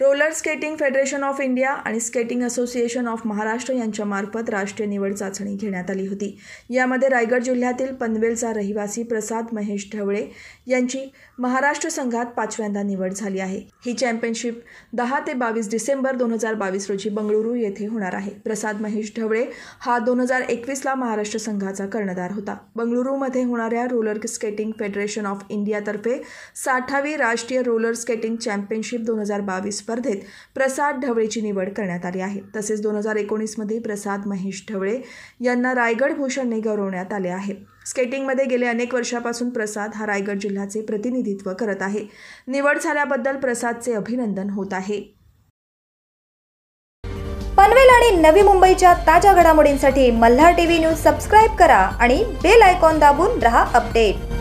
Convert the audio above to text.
roller skating federation of India आणि skating association of Maharashtra यांच्यामार्फत राष्ट्रीय निवड चाचणी घेण्यात आली होती यामध्ये रायगड जिल्ह्यातील पनवेलचा रहिवासी प्रसाद महेश ढवळे यांची महाराष्ट्र संघात पाचव्यांदा निवड झाली आहे ही चॅम्पियनशिप दहा ते बावीस डिसेंबर दोन हजार बावीस रोजी बंगळुरू येथे होणार आहे प्रसाद महेश ढवळे हा दोन हजार एकवीसला महाराष्ट्र संघाचा कर्णधार होता बंगळुरूमध्ये होणाऱ्या रोलर स्केटिंग फेडरेशन ऑफ इंडियातर्फे साठावी राष्ट्रीय रोलर स्केटिंग चॅम्पियनशिप दोन हजार बावीस स्पर्धेत प्रसाद ढवळेची निवड करण्यात आली आहे तसेच दोन हजार एकोणीसमध्ये प्रसाद महेश ढवळे यांना रायगड भूषणने गौरवण्यात आले आहे स्केटिंगमध्ये गेले अनेक वर्षापासून प्रसाद हा रायगड जिल्ह्याचे प्रतिनिधित्व करत आहे निवड झाल्याबद्दल प्रसादचे अभिनंदन होत आहे पनवेल आणि नवी मुंबईच्या ताज्या घडामोडींसाठी मल्हार टीव्ही न्यूज सबस्क्राईब करा आणि बेल आयकॉन दाबून रहा अपडेट